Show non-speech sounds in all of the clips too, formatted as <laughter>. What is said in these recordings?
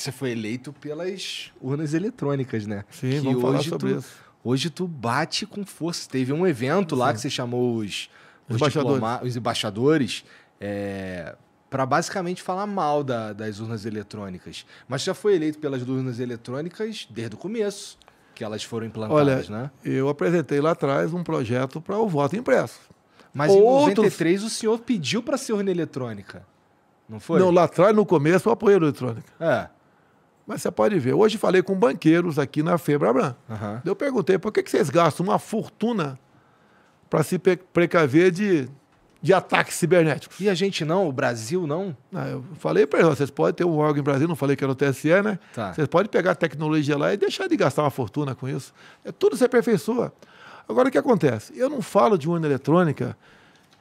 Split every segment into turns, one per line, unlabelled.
Você foi eleito pelas urnas eletrônicas, né? Sim, que vamos hoje tu, isso. Hoje tu bate com força. Teve um evento Sim. lá que você chamou os, os, embaixadores, os embaixadores é, para basicamente falar mal da, das urnas eletrônicas. Mas já foi eleito pelas urnas eletrônicas desde o começo que elas foram implantadas, Olha, né?
Eu apresentei lá atrás um projeto para o voto impresso. Mas Outros... em 93 o senhor pediu para ser urna eletrônica. Não foi? Não, lá atrás, no começo, eu apoiei a eletrônica. É. Mas você pode ver. Hoje falei com banqueiros aqui na Febrabran. Uhum. Eu perguntei, por que, que vocês gastam uma fortuna para se precaver de, de ataques cibernéticos? E a gente não? O Brasil não? Ah, eu falei para eles, vocês podem ter um órgão em Brasil, não falei que era o TSE, né? Tá. Vocês podem pegar a tecnologia lá e deixar de gastar uma fortuna com isso. É, tudo se é aperfeiçoa. Agora, o que acontece? Eu não falo de urna eletrônica...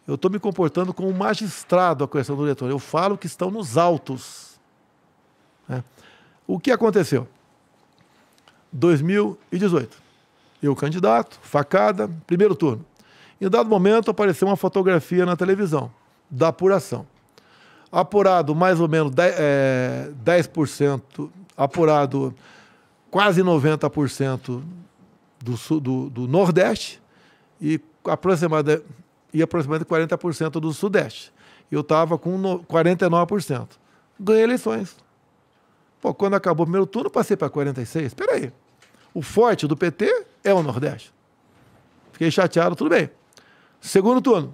Eu estou me comportando como um magistrado a questão do eletrônico. Eu falo que estão nos autos. Né? O que aconteceu? 2018. Eu candidato, facada, primeiro turno. Em dado momento apareceu uma fotografia na televisão da apuração. Apurado mais ou menos 10%, é, 10% apurado quase 90% do, do, do Nordeste e aproximadamente, e aproximadamente 40% do Sudeste. Eu estava com 49%. Ganhei eleições. Pô, quando acabou o primeiro turno, passei para 46. Espera aí. O forte do PT é o Nordeste. Fiquei chateado, tudo bem. Segundo turno,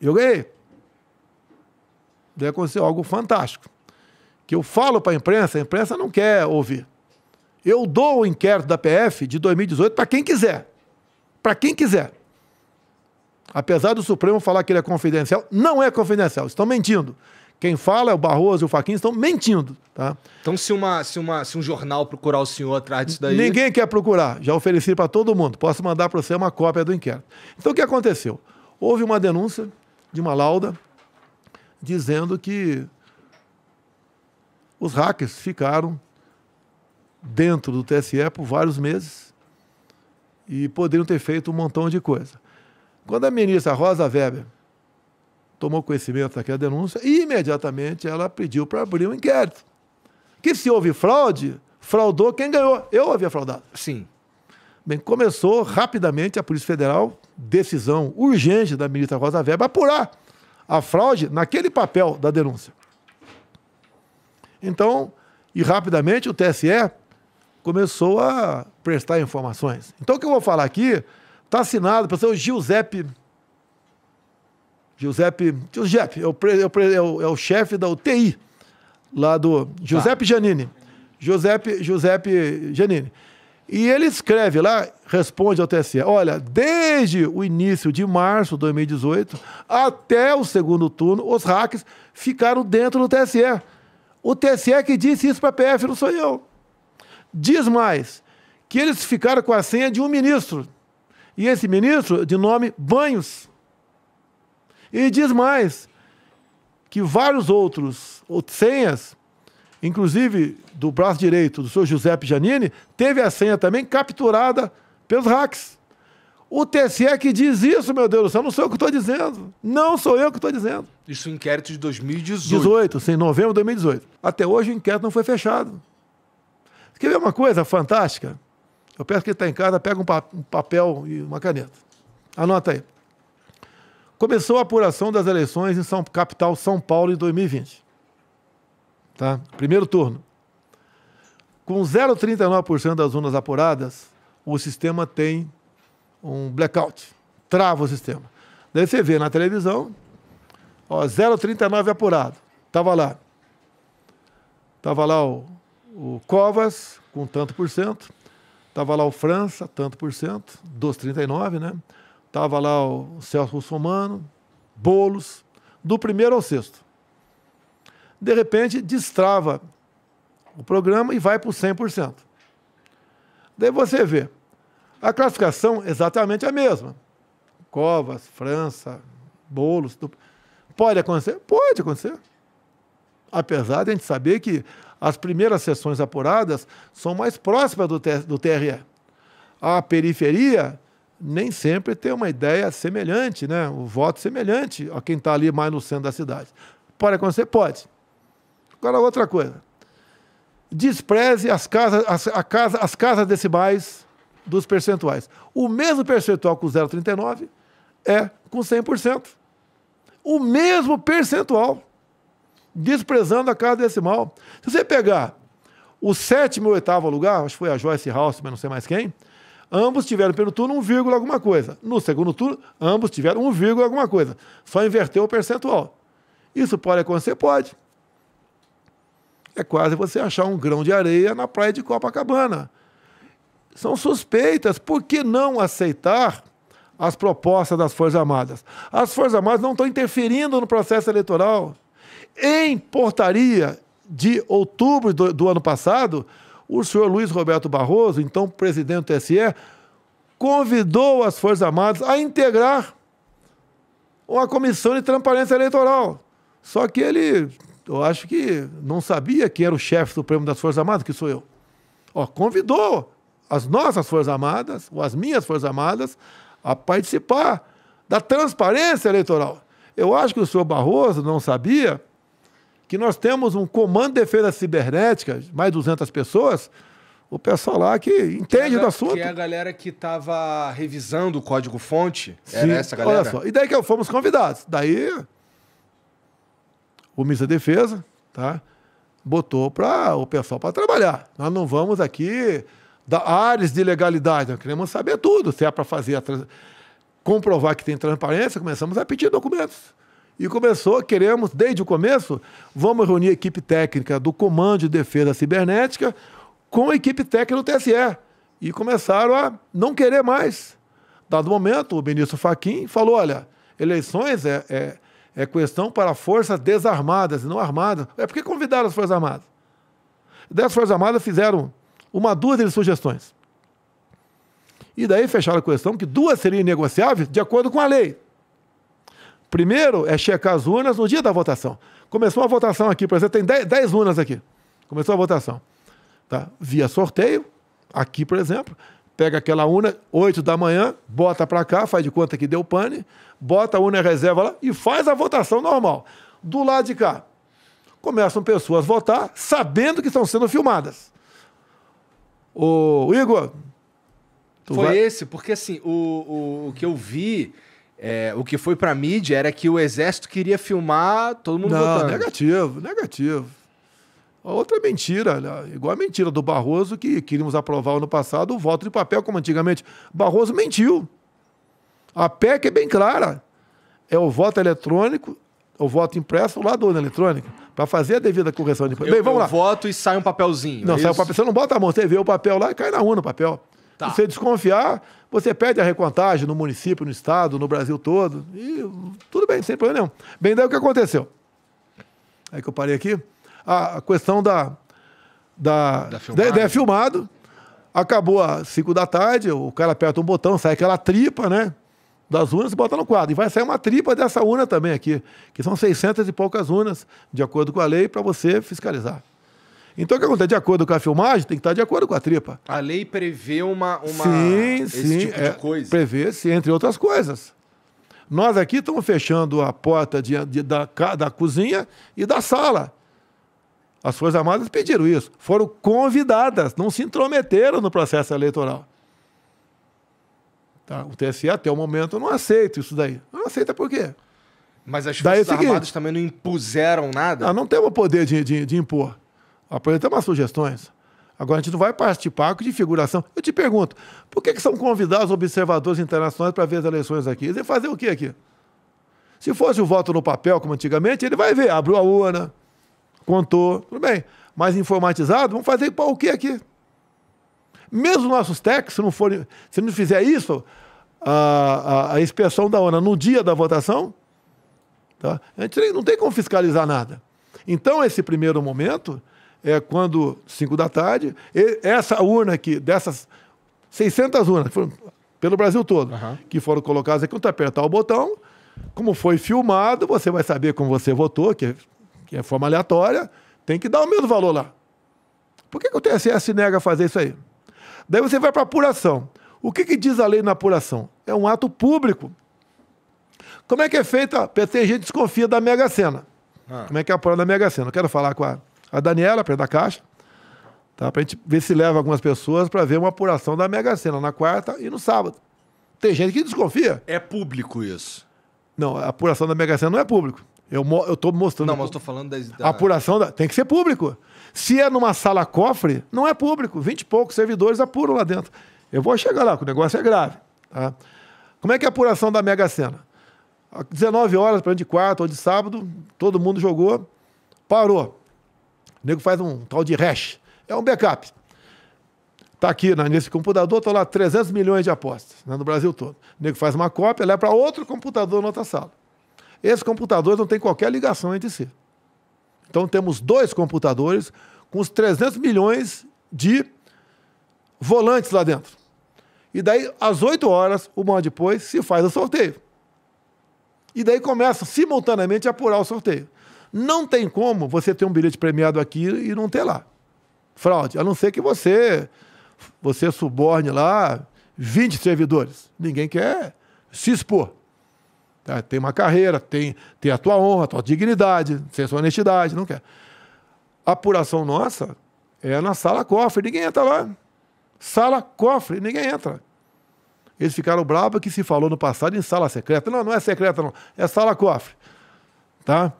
eu ganhei. Deve acontecer algo fantástico. Que eu falo para a imprensa, a imprensa não quer ouvir. Eu dou o inquérito da PF de 2018 para quem quiser. Para quem quiser. Apesar do Supremo falar que ele é confidencial, não é confidencial, estão mentindo. Quem fala é o Barroso e o Faquinha estão mentindo, tá?
Então se, uma, se, uma, se um jornal procurar o senhor atrás disso daí... Ninguém
quer procurar, já ofereci para todo mundo. Posso mandar para você uma cópia do inquérito. Então o que aconteceu? Houve uma denúncia de uma lauda dizendo que os hackers ficaram dentro do TSE por vários meses e poderiam ter feito um montão de coisa. Quando a ministra Rosa Weber tomou conhecimento daquela denúncia e imediatamente ela pediu para abrir um inquérito. Que se houve fraude, fraudou quem ganhou. Eu havia fraudado. Sim. Bem, começou rapidamente a Polícia Federal, decisão urgente da ministra Rosa Weber, apurar a fraude naquele papel da denúncia. Então, e rapidamente o TSE começou a prestar informações. Então, o que eu vou falar aqui está assinado pelo seu Giuseppe Giuseppe, Giuseppe é o, é, é o, é o chefe da UTI lá do Giuseppe tá. Giannini. Giuseppe, Giuseppe Giannini. E ele escreve lá, responde ao TSE: olha, desde o início de março de 2018 até o segundo turno, os hackers ficaram dentro do TSE. O TSE é que disse isso para a PF, não sou eu. Diz mais que eles ficaram com a senha de um ministro. E esse ministro, de nome Banhos. E diz mais que vários outros senhas, inclusive do braço direito do senhor Giuseppe Janini, teve a senha também capturada pelos hacks. O TSE que diz isso, meu Deus do céu, não sou eu que estou dizendo. Não sou eu que estou dizendo. Isso é um inquérito de 2018. 18, sim, novembro de 2018. Até hoje o inquérito não foi fechado. Quer ver uma coisa fantástica? Eu peço que ele está em casa, pega um papel e uma caneta. Anota aí. Começou a apuração das eleições em São, capital São Paulo em 2020. Tá? Primeiro turno. Com 0,39% das urnas apuradas, o sistema tem um blackout. Trava o sistema. Daí você vê na televisão, 0,39 apurado. Tava lá. Tava lá o, o Covas com tanto por cento. Tava lá o França, tanto por cento, dos 39, né? Estava lá o Celso Russomano, Bolos, do primeiro ao sexto. De repente, destrava o programa e vai para o 100%. Daí você vê, a classificação é exatamente a mesma. Covas, França, Bolos. Do... Pode acontecer? Pode acontecer. Apesar de a gente saber que as primeiras sessões apuradas são mais próximas do, do TRE. A periferia nem sempre tem uma ideia semelhante, né? o um voto semelhante a quem está ali mais no centro da cidade. Pode acontecer? Pode. Agora, outra coisa. Despreze as casas, as, a casa, as casas decimais dos percentuais. O mesmo percentual com 0,39 é com 100%. O mesmo percentual, desprezando a casa decimal. Se você pegar o sétimo e oitavo lugar, acho que foi a Joyce House, mas não sei mais quem, Ambos tiveram pelo turno 1, vírgula alguma coisa. No segundo turno, ambos tiveram 1, vírgula alguma coisa. Só inverteu o percentual. Isso pode acontecer? Pode. É quase você achar um grão de areia na praia de Copacabana. São suspeitas. Por que não aceitar as propostas das Forças Armadas? As Forças Armadas não estão interferindo no processo eleitoral. Em portaria de outubro do, do ano passado, o senhor Luiz Roberto Barroso, então presidente do TSE, convidou as Forças Armadas a integrar uma comissão de transparência eleitoral. Só que ele, eu acho que não sabia quem era o chefe supremo das Forças Armadas, que sou eu. Ó, convidou as nossas Forças Armadas, ou as minhas Forças Armadas, a participar da transparência eleitoral. Eu acho que o senhor Barroso não sabia que nós temos um comando de defesa cibernética, mais 200 pessoas, o pessoal lá que entende que a, do assunto. Que é
a galera que estava
revisando o código-fonte, era essa galera? Olha só, e daí que fomos convidados. Daí, o Ministro da Defesa, tá? Botou para o pessoal para trabalhar. Nós não vamos aqui dar áreas de legalidade, nós queremos saber tudo. Se é para fazer, trans... comprovar que tem transparência, começamos a pedir documentos e começou, queremos, desde o começo, vamos reunir a equipe técnica do Comando de Defesa Cibernética com a equipe técnica do TSE. E começaram a não querer mais. Dado momento, o ministro Faquim falou: olha, eleições é, é, é questão para forças desarmadas, não armadas. É porque convidaram as Forças Armadas. Dessas Forças Armadas fizeram uma dúzia de sugestões. E daí fecharam a questão que duas seriam negociáveis de acordo com a lei. Primeiro é checar as urnas no dia da votação. Começou a votação aqui, por exemplo, tem 10 urnas aqui. Começou a votação. Tá? Via sorteio, aqui, por exemplo, pega aquela urna, 8 da manhã, bota para cá, faz de conta que deu pane, bota a urna reserva lá e faz a votação normal. Do lado de cá, começam pessoas a votar sabendo que estão sendo filmadas. O Igor. Foi vai... esse,
porque assim, o, o, o que eu vi é, o que foi pra mídia era que o exército
queria filmar todo mundo Não, votando. negativo, negativo. Outra mentira, né? igual a mentira do Barroso, que queríamos aprovar ano passado o voto de papel, como antigamente. Barroso mentiu. A PEC é bem clara. É o voto eletrônico, o voto impresso lá do eletrônico para fazer a devida correção de papel. Eu, Bem, vamos eu lá.
voto e sai um papelzinho. Não, é sai um papel. Você
não bota a mão, você vê o papel lá e cai na urna o papel. Tá. Você desconfiar, você pede a recontagem no município, no estado, no Brasil todo. E tudo bem, sem problema nenhum. Bem, daí o que aconteceu? É que eu parei aqui. A questão da. Da, da, filmagem. da, da é filmado. Acabou às 5 da tarde, o cara aperta um botão, sai aquela tripa, né? Das urnas e bota no quadro. E vai sair uma tripa dessa urna também aqui, que são 600 e poucas urnas, de acordo com a lei, para você fiscalizar. Então o que acontece? De acordo com a filmagem, tem que estar de acordo com a tripa.
A lei prevê uma. uma sim, esse sim, tipo é, de coisa.
Prevê, sim, entre outras coisas. Nós aqui estamos fechando a porta de, de, da, da cozinha e da sala. As Forças Armadas pediram isso. Foram convidadas, não se intrometeram no processo eleitoral. Tá? O TSE, até o momento, não aceita isso daí. Não
aceita por quê? Mas as
é Forças Armadas também não impuseram nada? Ah, não temos poder de, de, de impor apresentamos as sugestões. Agora, a gente não vai participar de figuração. Eu te pergunto, por que, que são convidados observadores internacionais para ver as eleições aqui? Eles vão fazer o que aqui? Se fosse o voto no papel, como antigamente, ele vai ver, abriu a urna, contou, tudo bem. Mas informatizado, vamos fazer o que aqui? Mesmo nossos técnicos, se não, for, se não fizer isso, a, a, a inspeção da urna no dia da votação, tá? a gente não tem como fiscalizar nada. Então, esse primeiro momento, é, quando 5 da tarde, essa urna aqui, dessas 600 urnas, foram pelo Brasil todo, uhum. que foram colocadas aqui, quando tu tá, apertar o botão, como foi filmado, você vai saber como você votou, que é, que é forma aleatória, tem que dar o mesmo valor lá. Por que, que o TSE se nega a fazer isso aí? Daí você vai para apuração. O que, que diz a lei na apuração? É um ato público. Como é que é feita? Tem gente desconfia da Mega Sena. Ah. Como é que é a apuração da Mega Sena? Eu quero falar com a a Daniela, para da Caixa, tá? para a gente ver se leva algumas pessoas para ver uma apuração da Mega Sena na quarta e no sábado. Tem gente que desconfia.
É público isso?
Não, a apuração da Mega Sena não é público. Eu, eu tô mostrando. Não, mas estou falando das, da. A apuração da, tem que ser público. Se é numa sala cofre, não é público. Vinte e poucos servidores apuram lá dentro. Eu vou chegar lá, que o negócio é grave. Tá? Como é que é a apuração da Mega Sena? Às 19 horas, para de quarta ou de sábado, todo mundo jogou, parou. O nego faz um tal de hash. É um backup. Está aqui né, nesse computador, estão lá 300 milhões de apostas né, no Brasil todo. O nego faz uma cópia, leva para outro computador na outra sala. Esses computadores não têm qualquer ligação entre si. Então temos dois computadores com os 300 milhões de volantes lá dentro. E daí, às 8 horas, uma hora depois, se faz o sorteio. E daí começam simultaneamente a apurar o sorteio. Não tem como você ter um bilhete premiado aqui e não ter lá. Fraude. A não ser que você, você suborne lá 20 servidores. Ninguém quer se expor. Tá? Tem uma carreira, tem, tem a tua honra, a tua dignidade, tem a sua honestidade, não quer. A apuração nossa é na sala cofre, ninguém entra lá. Sala cofre, ninguém entra. Eles ficaram bravos que se falou no passado em sala secreta. Não, não é secreta, não. É sala cofre. Tá?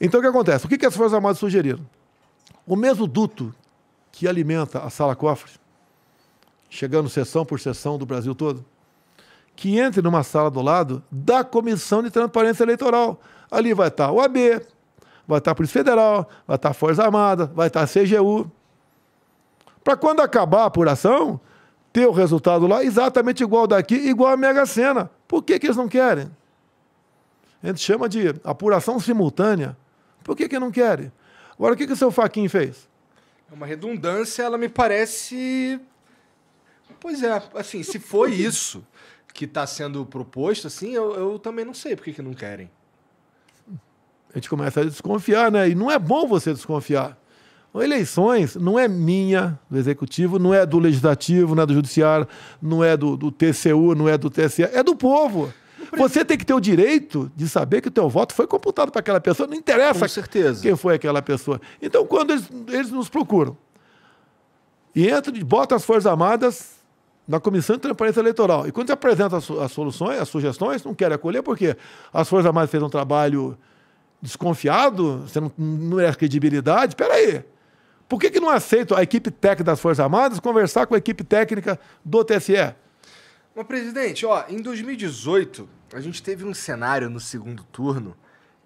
Então o que acontece? O que, que as Forças Armadas sugeriram? O mesmo duto que alimenta a sala cofre, chegando sessão por sessão do Brasil todo, que entre numa sala do lado da Comissão de Transparência Eleitoral. Ali vai estar o AB, vai estar a Polícia Federal, vai estar a Força Armada, vai estar a CGU. Para quando acabar a apuração, ter o resultado lá exatamente igual daqui, igual a Mega Sena. Por que, que eles não querem? A gente chama de apuração simultânea por que, que não querem? Agora, o que, que o seu Faquin fez?
É uma redundância, ela me parece. Pois é, assim, se foi <laughs> isso que está sendo proposto, assim, eu, eu, também não sei por que, que não querem.
A gente começa a desconfiar, né? E não é bom você desconfiar. Eleições não é minha do Executivo, não é do Legislativo, não é do Judiciário, não é do, do TCU, não é do TSE, é do povo. Você tem que ter o direito de saber que o teu voto foi computado para aquela pessoa, não interessa Com certeza. quem foi aquela pessoa. Então, quando eles, eles nos procuram e entram, botam as Forças Armadas na Comissão de Transparência Eleitoral. E quando se apresentam as, as soluções, as sugestões, não querem acolher, porque as Forças Armadas fez um trabalho desconfiado, você não, não é credibilidade. Espera aí. Por que, que não aceito a equipe técnica das Forças Armadas conversar com a equipe técnica do TSE?
Mas, presidente, ó, em 2018, a gente teve um cenário no segundo turno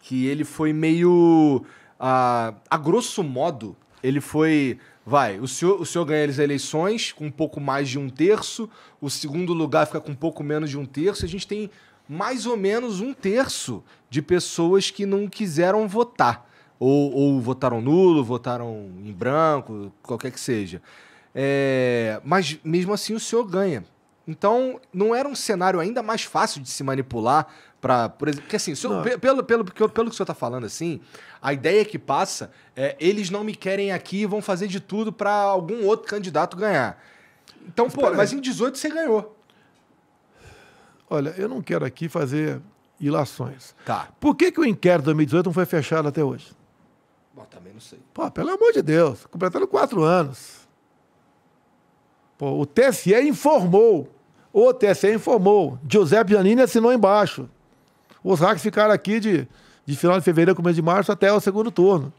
que ele foi meio. Uh, a grosso modo, ele foi. Vai, o senhor, o senhor ganha as eleições com um pouco mais de um terço, o segundo lugar fica com um pouco menos de um terço, a gente tem mais ou menos um terço de pessoas que não quiseram votar. Ou, ou votaram nulo, votaram em branco, qualquer que seja. É, mas mesmo assim o senhor ganha. Então, não era um cenário ainda mais fácil de se manipular para, por exemplo, que assim, pelo, pelo, pelo, pelo que o senhor está falando assim, a ideia que passa é eles não me querem aqui e vão fazer de tudo para algum outro candidato ganhar. Então, mas, pô, mas em 18 você ganhou.
Olha, eu não quero aqui fazer ilações. Tá. Por que, que o inquérito de 2018 não foi fechado até hoje?
Bom, também não sei.
Pô, pelo amor de Deus, completando quatro anos o TSE informou, o TSE informou, Giuseppe Giannini assinou embaixo. Os hacks ficaram aqui de, de final de fevereiro, começo de março, até o segundo turno.